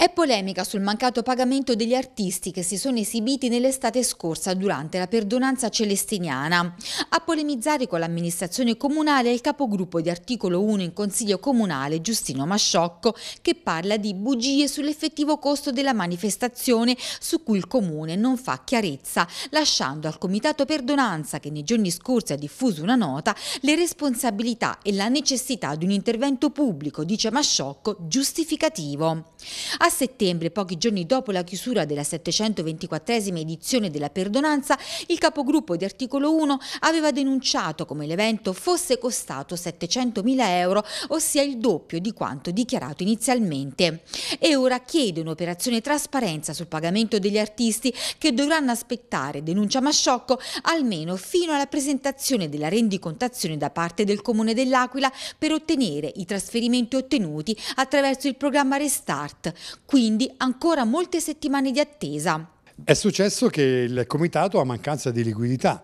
È polemica sul mancato pagamento degli artisti che si sono esibiti nell'estate scorsa durante la perdonanza celestiniana. A polemizzare con l'amministrazione comunale è il capogruppo di articolo 1 in Consiglio Comunale Giustino Masciocco che parla di bugie sull'effettivo costo della manifestazione su cui il Comune non fa chiarezza, lasciando al Comitato Perdonanza che nei giorni scorsi ha diffuso una nota le responsabilità e la necessità di un intervento pubblico, dice Masciocco, giustificativo. A a settembre, pochi giorni dopo la chiusura della 724esima edizione della perdonanza, il capogruppo di Articolo 1 aveva denunciato come l'evento fosse costato 700.000 euro, ossia il doppio di quanto dichiarato inizialmente. E ora chiede un'operazione trasparenza sul pagamento degli artisti che dovranno aspettare, denuncia Masciocco, almeno fino alla presentazione della rendicontazione da parte del Comune dell'Aquila per ottenere i trasferimenti ottenuti attraverso il programma Restart, quindi ancora molte settimane di attesa. È successo che il Comitato, ha mancanza di liquidità,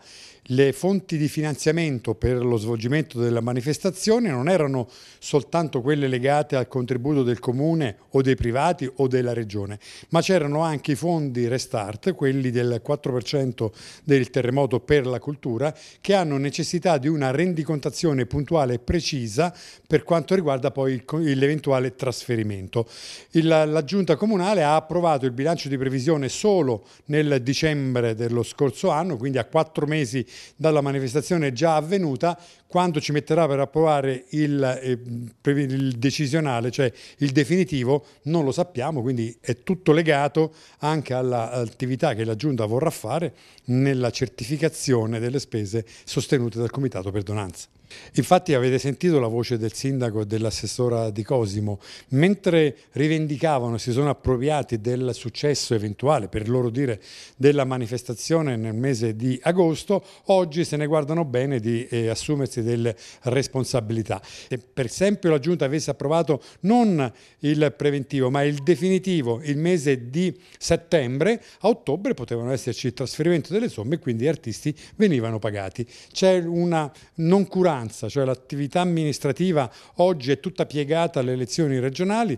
le fonti di finanziamento per lo svolgimento della manifestazione non erano soltanto quelle legate al contributo del comune o dei privati o della regione, ma c'erano anche i fondi Restart, quelli del 4% del terremoto per la cultura, che hanno necessità di una rendicontazione puntuale e precisa per quanto riguarda poi l'eventuale trasferimento. la giunta comunale ha approvato il bilancio di previsione solo nel dicembre dello scorso anno, quindi a quattro mesi dalla manifestazione già avvenuta, quanto ci metterà per approvare il, eh, il decisionale, cioè il definitivo, non lo sappiamo, quindi è tutto legato anche all'attività che la Giunta vorrà fare nella certificazione delle spese sostenute dal Comitato per Donanza. Infatti avete sentito la voce del sindaco e dell'assessora di Cosimo, mentre rivendicavano e si sono appropriati del successo eventuale per loro dire, della manifestazione nel mese di agosto, oggi se ne guardano bene di eh, assumersi delle responsabilità. Se per esempio la Giunta avesse approvato non il preventivo ma il definitivo il mese di settembre, a ottobre potevano esserci il trasferimento delle somme e quindi gli artisti venivano pagati. C'è una noncuranza, cioè l'attività amministrativa oggi è tutta piegata alle elezioni regionali,